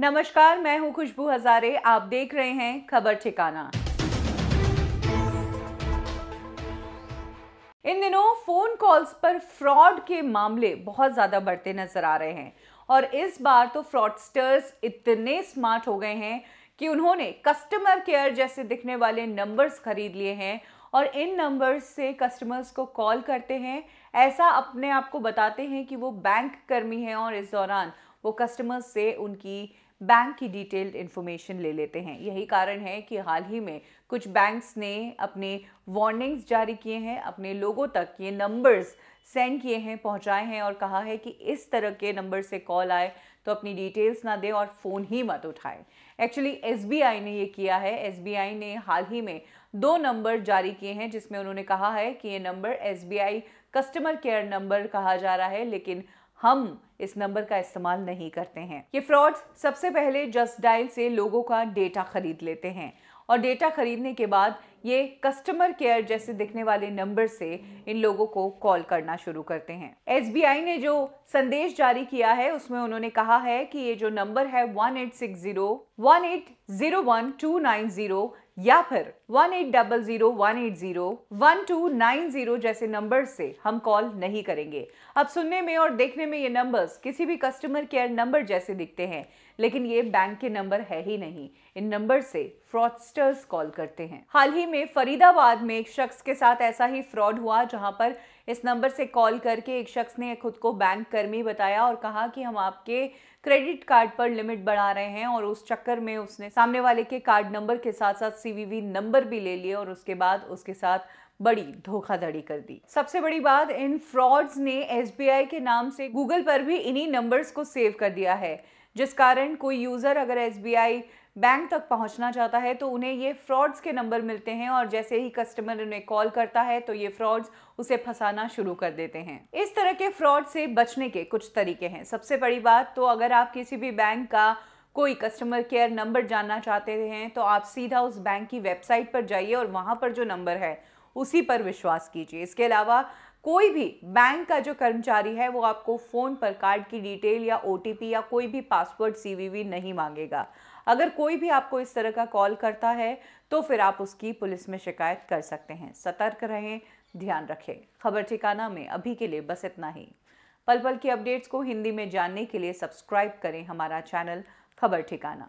नमस्कार मैं हूं खुशबू हजारे आप देख रहे हैं खबर ठिकाना इन दिनों फोन कॉल्स पर फ्रॉड के मामले बहुत ज़्यादा बढ़ते नजर आ रहे हैं और इस बार तो फ्रॉडस्टर्स इतने स्मार्ट हो गए हैं कि उन्होंने कस्टमर केयर जैसे दिखने वाले नंबर्स खरीद लिए हैं और इन नंबर्स से कस्टमर्स को कॉल करते हैं ऐसा अपने आप को बताते हैं कि वो बैंक कर्मी हैं और इस दौरान वो कस्टमर्स से उनकी बैंक की डिटेल्ड इन्फॉर्मेशन ले लेते हैं यही कारण है कि हाल ही में कुछ बैंक्स ने अपने वार्निंग्स जारी किए हैं अपने लोगों तक ये नंबर्स सेंड किए हैं पहुंचाए हैं और कहा है कि इस तरह के नंबर से कॉल आए तो अपनी डिटेल्स ना दें और फ़ोन ही मत उठाएं एक्चुअली एस ने ये किया है एस ने हाल ही में दो नंबर जारी किए हैं जिसमें उन्होंने कहा है कि ये number as customer care number कहा जा रहा है लेकिन हम इस नंबर का इस्तेमाल नहीं करते हैं ये फ्रॉड सबसे पहले जस्ट डायल से लोगों का डेटा खरीद लेते हैं और डेटा खरीदने के बाद ये कस्टमर केयर जैसे दिखने वाले नंबर से इन लोगों को कॉल करना शुरू करते हैं एस ने जो संदेश जारी किया है उसमें उन्होंने कहा है कि ये जो नंबर है one eight six zero one eight zero one two nine zero या फिर one eight double zero one eight zero one two nine zero जैसे नंबर से हम कॉल नहीं करेंगे अब सुनने में और देखने में ये नंबर्स किसी भी कस्टमर केयर नंबर जैसे दिखते हैं लेकिन ये बैंक के नंबर है ही नहीं इन नंबर से फ्रॉडस्टर्स कॉल करते हैं हाल ही में फरीदाबाद में एक शख्स के साथ ऐसा ही फ्रॉड हुआ जहां पर इस नंबर से कॉल करके एक शख्स ने खुद को बैंक कर्मी बताया और कहा कि हम आपके क्रेडिट कार्ड पर लिमिट बढ़ा रहे हैं और उस चक्कर में उसने सामने वाले के कार्ड नंबर के साथ साथ सी नंबर भी ले लिए और उसके बाद उसके साथ बड़ी धोखाधड़ी कर दी सबसे बड़ी बात इन फ्रॉड्स ने एस के नाम से गूगल पर भी इन्हीं नंबर्स को सेव कर दिया है जिस कारण कोई यूज़र अगर एस बैंक तक पहुंचना चाहता है तो उन्हें ये फ्रॉड्स के नंबर मिलते हैं और जैसे ही कस्टमर उन्हें कॉल करता है तो ये फ्रॉड्स उसे फंसाना शुरू कर देते हैं इस तरह के फ्रॉड से बचने के कुछ तरीके हैं सबसे बड़ी बात तो अगर आप किसी भी बैंक का कोई कस्टमर केयर नंबर जानना चाहते हैं तो आप सीधा उस बैंक की वेबसाइट पर जाइए और वहाँ पर जो नंबर है उसी पर विश्वास कीजिए इसके अलावा कोई भी बैंक का जो कर्मचारी है वो आपको फ़ोन पर कार्ड की डिटेल या ओ या कोई भी पासवर्ड सी नहीं मांगेगा अगर कोई भी आपको इस तरह का कॉल करता है तो फिर आप उसकी पुलिस में शिकायत कर सकते हैं सतर्क रहें ध्यान रखें खबर ठिकाना में अभी के लिए बस इतना ही पल पल की अपडेट्स को हिंदी में जानने के लिए सब्सक्राइब करें हमारा चैनल खबर ठिकाना